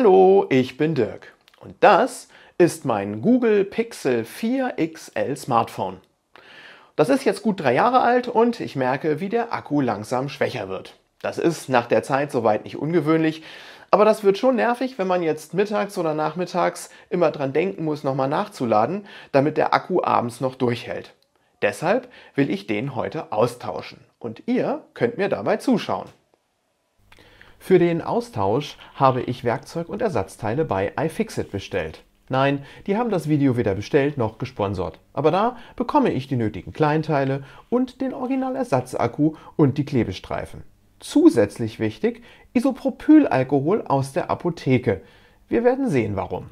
Hallo, ich bin Dirk und das ist mein Google Pixel 4 XL Smartphone. Das ist jetzt gut drei Jahre alt und ich merke, wie der Akku langsam schwächer wird. Das ist nach der Zeit soweit nicht ungewöhnlich, aber das wird schon nervig, wenn man jetzt mittags oder nachmittags immer dran denken muss, nochmal nachzuladen, damit der Akku abends noch durchhält. Deshalb will ich den heute austauschen und ihr könnt mir dabei zuschauen. Für den Austausch habe ich Werkzeug und Ersatzteile bei iFixit bestellt. Nein, die haben das Video weder bestellt noch gesponsert. Aber da bekomme ich die nötigen Kleinteile und den Originalersatzakku und die Klebestreifen. Zusätzlich wichtig, Isopropylalkohol aus der Apotheke. Wir werden sehen, warum.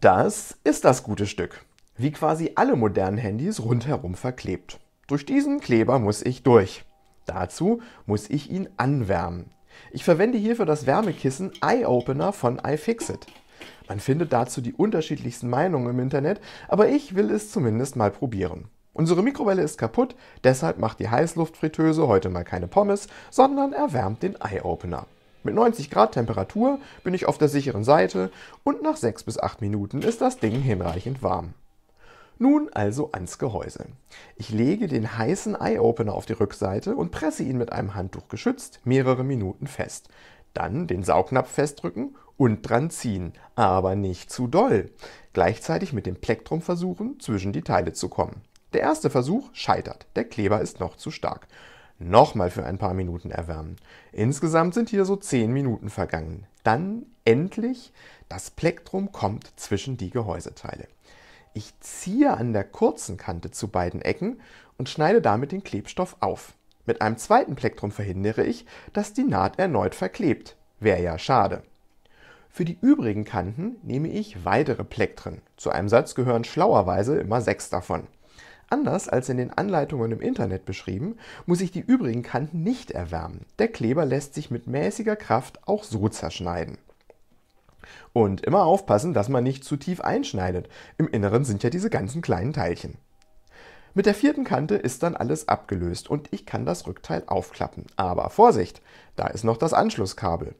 Das ist das gute Stück. Wie quasi alle modernen Handys rundherum verklebt. Durch diesen Kleber muss ich durch. Dazu muss ich ihn anwärmen. Ich verwende hierfür das Wärmekissen Eye-Opener von iFixit. Man findet dazu die unterschiedlichsten Meinungen im Internet, aber ich will es zumindest mal probieren. Unsere Mikrowelle ist kaputt, deshalb macht die Heißluftfritteuse heute mal keine Pommes, sondern erwärmt den Eye-Opener. Mit 90 Grad Temperatur bin ich auf der sicheren Seite und nach 6 bis 8 Minuten ist das Ding hinreichend warm. Nun also ans Gehäuse. Ich lege den heißen Eye-Opener auf die Rückseite und presse ihn mit einem Handtuch geschützt mehrere Minuten fest. Dann den Saugnapf festdrücken und dran ziehen, aber nicht zu doll. Gleichzeitig mit dem Plektrum versuchen, zwischen die Teile zu kommen. Der erste Versuch scheitert, der Kleber ist noch zu stark. Nochmal für ein paar Minuten erwärmen. Insgesamt sind hier so 10 Minuten vergangen. Dann endlich, das Plektrum kommt zwischen die Gehäuseteile. Ich ziehe an der kurzen Kante zu beiden Ecken und schneide damit den Klebstoff auf. Mit einem zweiten Plektrum verhindere ich, dass die Naht erneut verklebt. Wäre ja schade. Für die übrigen Kanten nehme ich weitere Plektren. Zu einem Satz gehören schlauerweise immer sechs davon. Anders als in den Anleitungen im Internet beschrieben, muss ich die übrigen Kanten nicht erwärmen. Der Kleber lässt sich mit mäßiger Kraft auch so zerschneiden. Und immer aufpassen, dass man nicht zu tief einschneidet. Im Inneren sind ja diese ganzen kleinen Teilchen. Mit der vierten Kante ist dann alles abgelöst und ich kann das Rückteil aufklappen. Aber Vorsicht, da ist noch das Anschlusskabel.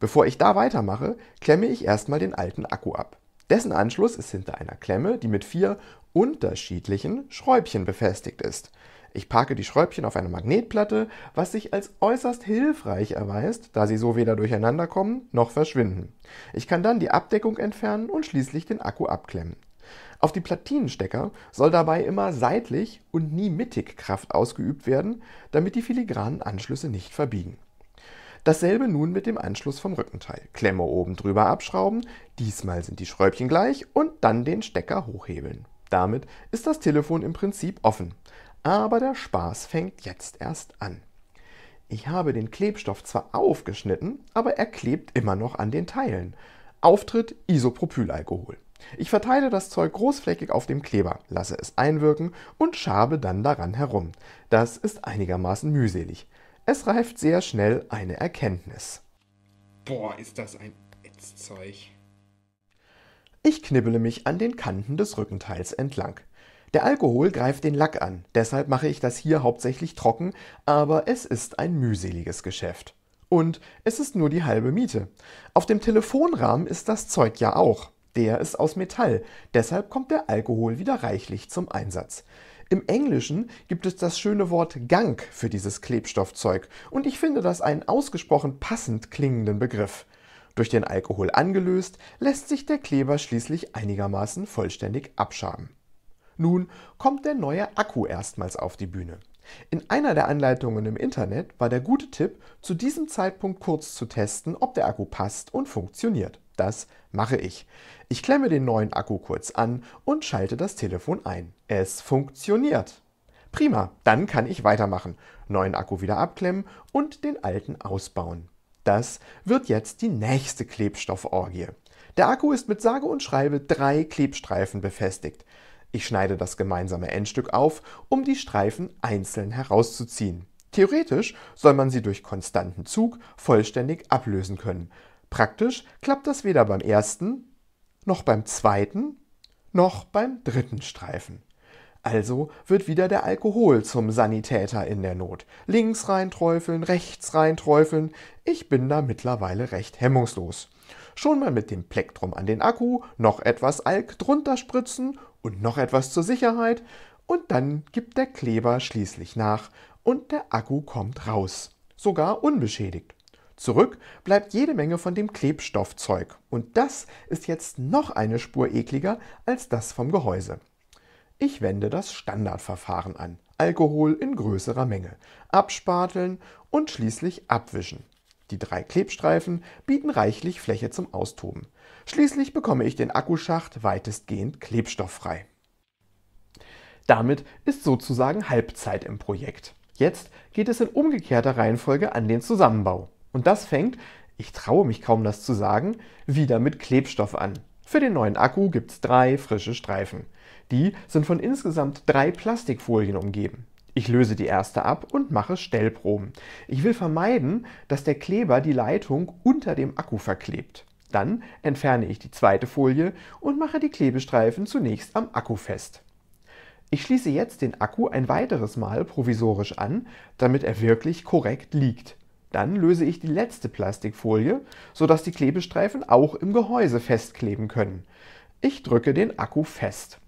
Bevor ich da weitermache, klemme ich erstmal den alten Akku ab. Dessen Anschluss ist hinter einer Klemme, die mit vier unterschiedlichen Schräubchen befestigt ist. Ich parke die Schräubchen auf eine Magnetplatte, was sich als äußerst hilfreich erweist, da sie so weder durcheinander kommen noch verschwinden. Ich kann dann die Abdeckung entfernen und schließlich den Akku abklemmen. Auf die Platinenstecker soll dabei immer seitlich und nie mittig Kraft ausgeübt werden, damit die filigranen Anschlüsse nicht verbiegen. Dasselbe nun mit dem Anschluss vom Rückenteil. Klemme oben drüber abschrauben, diesmal sind die Schräubchen gleich und dann den Stecker hochhebeln. Damit ist das Telefon im Prinzip offen. Aber der Spaß fängt jetzt erst an. Ich habe den Klebstoff zwar aufgeschnitten, aber er klebt immer noch an den Teilen. Auftritt Isopropylalkohol. Ich verteile das Zeug großflächig auf dem Kleber, lasse es einwirken und schabe dann daran herum. Das ist einigermaßen mühselig. Es reift sehr schnell eine Erkenntnis. Boah, ist das ein Ätzzeug. Ich knibbele mich an den Kanten des Rückenteils entlang. Der Alkohol greift den Lack an, deshalb mache ich das hier hauptsächlich trocken, aber es ist ein mühseliges Geschäft. Und es ist nur die halbe Miete. Auf dem Telefonrahmen ist das Zeug ja auch. Der ist aus Metall, deshalb kommt der Alkohol wieder reichlich zum Einsatz. Im Englischen gibt es das schöne Wort Gang für dieses Klebstoffzeug und ich finde das einen ausgesprochen passend klingenden Begriff. Durch den Alkohol angelöst, lässt sich der Kleber schließlich einigermaßen vollständig abschaben. Nun kommt der neue Akku erstmals auf die Bühne. In einer der Anleitungen im Internet war der gute Tipp, zu diesem Zeitpunkt kurz zu testen, ob der Akku passt und funktioniert. Das mache ich. Ich klemme den neuen Akku kurz an und schalte das Telefon ein. Es funktioniert. Prima, dann kann ich weitermachen, neuen Akku wieder abklemmen und den alten ausbauen. Das wird jetzt die nächste Klebstofforgie. Der Akku ist mit sage und schreibe drei Klebstreifen befestigt. Ich schneide das gemeinsame Endstück auf, um die Streifen einzeln herauszuziehen. Theoretisch soll man sie durch konstanten Zug vollständig ablösen können. Praktisch klappt das weder beim ersten, noch beim zweiten, noch beim dritten Streifen. Also wird wieder der Alkohol zum Sanitäter in der Not. Links reinträufeln, rechts reinträufeln. Ich bin da mittlerweile recht hemmungslos. Schon mal mit dem Plektrum an den Akku, noch etwas Alk drunter spritzen und noch etwas zur Sicherheit und dann gibt der Kleber schließlich nach und der Akku kommt raus, sogar unbeschädigt. Zurück bleibt jede Menge von dem Klebstoffzeug und das ist jetzt noch eine Spur ekliger als das vom Gehäuse. Ich wende das Standardverfahren an. Alkohol in größerer Menge, abspateln und schließlich abwischen. Die drei Klebstreifen bieten reichlich Fläche zum Austoben. Schließlich bekomme ich den Akkuschacht weitestgehend klebstofffrei. Damit ist sozusagen Halbzeit im Projekt. Jetzt geht es in umgekehrter Reihenfolge an den Zusammenbau. Und das fängt, ich traue mich kaum das zu sagen, wieder mit Klebstoff an. Für den neuen Akku gibt es drei frische Streifen. Die sind von insgesamt drei Plastikfolien umgeben. Ich löse die erste ab und mache Stellproben. Ich will vermeiden, dass der Kleber die Leitung unter dem Akku verklebt. Dann entferne ich die zweite Folie und mache die Klebestreifen zunächst am Akku fest. Ich schließe jetzt den Akku ein weiteres Mal provisorisch an, damit er wirklich korrekt liegt. Dann löse ich die letzte Plastikfolie, sodass die Klebestreifen auch im Gehäuse festkleben können. Ich drücke den Akku fest.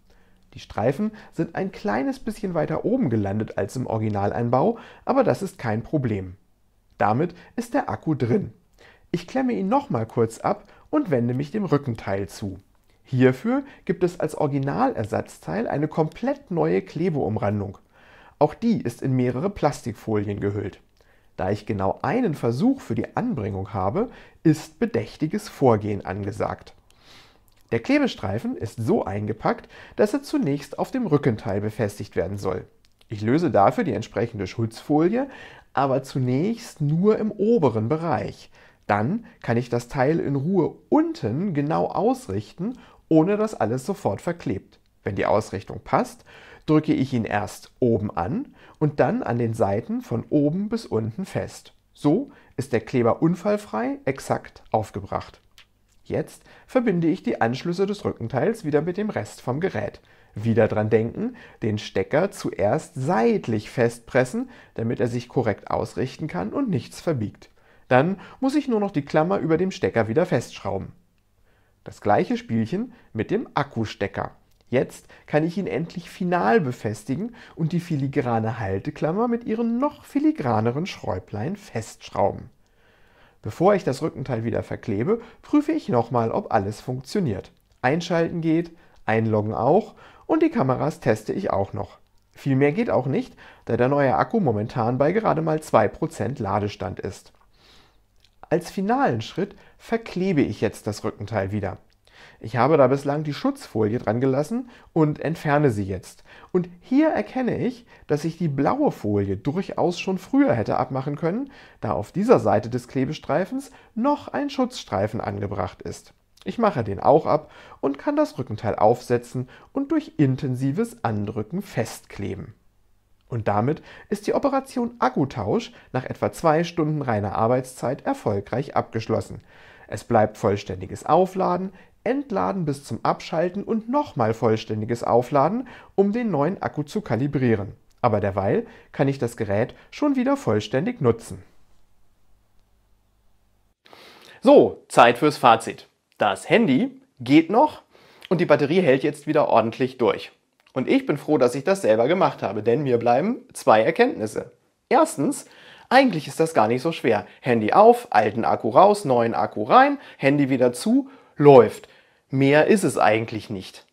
Die Streifen sind ein kleines bisschen weiter oben gelandet als im Originaleinbau, aber das ist kein Problem. Damit ist der Akku drin. Ich klemme ihn nochmal kurz ab und wende mich dem Rückenteil zu. Hierfür gibt es als Originalersatzteil eine komplett neue Klebeumrandung. Auch die ist in mehrere Plastikfolien gehüllt. Da ich genau einen Versuch für die Anbringung habe, ist bedächtiges Vorgehen angesagt. Der Klebestreifen ist so eingepackt, dass er zunächst auf dem Rückenteil befestigt werden soll. Ich löse dafür die entsprechende Schutzfolie, aber zunächst nur im oberen Bereich. Dann kann ich das Teil in Ruhe unten genau ausrichten, ohne dass alles sofort verklebt. Wenn die Ausrichtung passt, drücke ich ihn erst oben an und dann an den Seiten von oben bis unten fest. So ist der Kleber unfallfrei exakt aufgebracht. Jetzt verbinde ich die Anschlüsse des Rückenteils wieder mit dem Rest vom Gerät. Wieder dran denken, den Stecker zuerst seitlich festpressen, damit er sich korrekt ausrichten kann und nichts verbiegt. Dann muss ich nur noch die Klammer über dem Stecker wieder festschrauben. Das gleiche Spielchen mit dem Akkustecker. Jetzt kann ich ihn endlich final befestigen und die filigrane Halteklammer mit ihren noch filigraneren Schräublein festschrauben. Bevor ich das Rückenteil wieder verklebe, prüfe ich nochmal, ob alles funktioniert. Einschalten geht, einloggen auch und die Kameras teste ich auch noch. Viel mehr geht auch nicht, da der neue Akku momentan bei gerade mal 2% Ladestand ist. Als finalen Schritt verklebe ich jetzt das Rückenteil wieder. Ich habe da bislang die Schutzfolie dran gelassen und entferne sie jetzt. Und hier erkenne ich, dass ich die blaue Folie durchaus schon früher hätte abmachen können, da auf dieser Seite des Klebestreifens noch ein Schutzstreifen angebracht ist. Ich mache den auch ab und kann das Rückenteil aufsetzen und durch intensives Andrücken festkleben. Und damit ist die Operation Akkutausch nach etwa zwei Stunden reiner Arbeitszeit erfolgreich abgeschlossen. Es bleibt vollständiges Aufladen, Entladen bis zum Abschalten und nochmal vollständiges Aufladen, um den neuen Akku zu kalibrieren. Aber derweil kann ich das Gerät schon wieder vollständig nutzen. So, Zeit fürs Fazit. Das Handy geht noch und die Batterie hält jetzt wieder ordentlich durch. Und ich bin froh, dass ich das selber gemacht habe, denn mir bleiben zwei Erkenntnisse. Erstens, eigentlich ist das gar nicht so schwer. Handy auf, alten Akku raus, neuen Akku rein, Handy wieder zu läuft. Mehr ist es eigentlich nicht.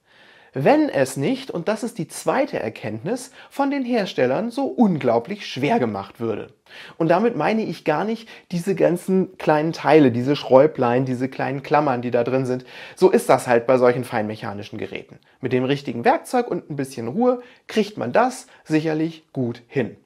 Wenn es nicht, und das ist die zweite Erkenntnis, von den Herstellern so unglaublich schwer gemacht würde. Und damit meine ich gar nicht diese ganzen kleinen Teile, diese Schräublein, diese kleinen Klammern, die da drin sind. So ist das halt bei solchen feinmechanischen Geräten. Mit dem richtigen Werkzeug und ein bisschen Ruhe kriegt man das sicherlich gut hin.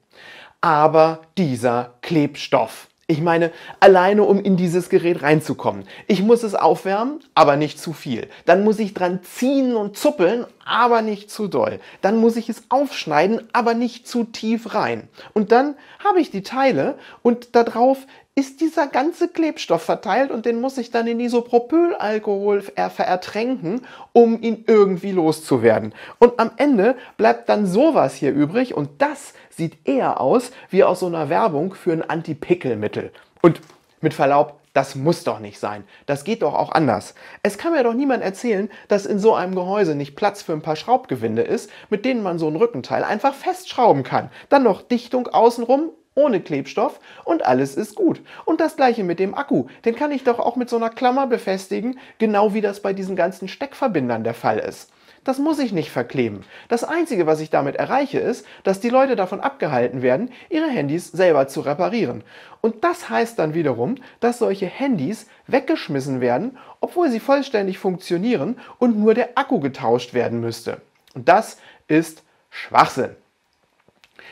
Aber dieser Klebstoff ich meine, alleine um in dieses Gerät reinzukommen. Ich muss es aufwärmen, aber nicht zu viel. Dann muss ich dran ziehen und zuppeln, aber nicht zu doll. Dann muss ich es aufschneiden, aber nicht zu tief rein. Und dann habe ich die Teile und darauf ist dieser ganze Klebstoff verteilt und den muss ich dann in Isopropylalkohol äh, ertränken, um ihn irgendwie loszuwerden. Und am Ende bleibt dann sowas hier übrig und das sieht eher aus wie aus so einer Werbung für ein Antipickelmittel. Und mit Verlaub, das muss doch nicht sein. Das geht doch auch anders. Es kann mir doch niemand erzählen, dass in so einem Gehäuse nicht Platz für ein paar Schraubgewinde ist, mit denen man so ein Rückenteil einfach festschrauben kann. Dann noch Dichtung außenrum ohne Klebstoff und alles ist gut. Und das gleiche mit dem Akku. Den kann ich doch auch mit so einer Klammer befestigen, genau wie das bei diesen ganzen Steckverbindern der Fall ist. Das muss ich nicht verkleben. Das Einzige, was ich damit erreiche, ist, dass die Leute davon abgehalten werden, ihre Handys selber zu reparieren. Und das heißt dann wiederum, dass solche Handys weggeschmissen werden, obwohl sie vollständig funktionieren und nur der Akku getauscht werden müsste. Und das ist Schwachsinn.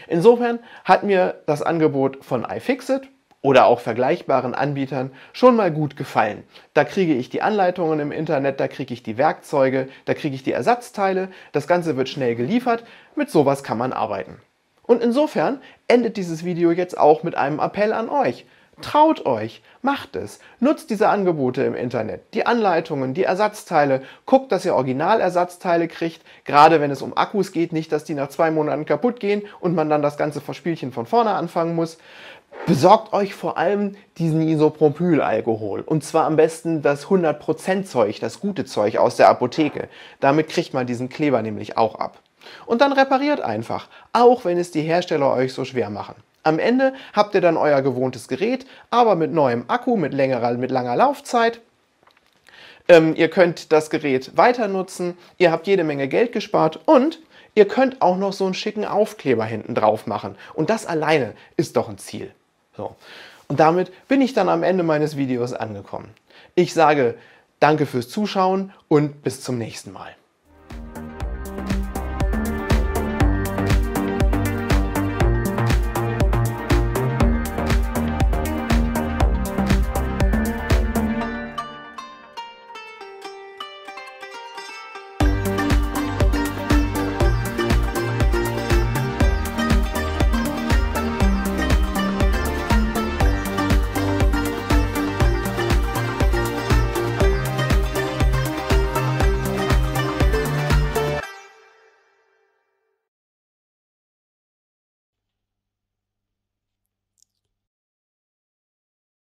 Insofern hat mir das Angebot von iFixit oder auch vergleichbaren Anbietern schon mal gut gefallen. Da kriege ich die Anleitungen im Internet, da kriege ich die Werkzeuge, da kriege ich die Ersatzteile, das Ganze wird schnell geliefert, mit sowas kann man arbeiten. Und insofern endet dieses Video jetzt auch mit einem Appell an euch. Traut euch, macht es. Nutzt diese Angebote im Internet, die Anleitungen, die Ersatzteile. Guckt, dass ihr Originalersatzteile kriegt, gerade wenn es um Akkus geht, nicht, dass die nach zwei Monaten kaputt gehen und man dann das ganze Verspielchen von vorne anfangen muss. Besorgt euch vor allem diesen Isopropylalkohol. Und zwar am besten das 100% Zeug, das gute Zeug aus der Apotheke. Damit kriegt man diesen Kleber nämlich auch ab. Und dann repariert einfach, auch wenn es die Hersteller euch so schwer machen. Am Ende habt ihr dann euer gewohntes Gerät, aber mit neuem Akku, mit längerer, mit langer Laufzeit. Ähm, ihr könnt das Gerät weiter nutzen, ihr habt jede Menge Geld gespart und ihr könnt auch noch so einen schicken Aufkleber hinten drauf machen. Und das alleine ist doch ein Ziel. So. Und damit bin ich dann am Ende meines Videos angekommen. Ich sage danke fürs Zuschauen und bis zum nächsten Mal.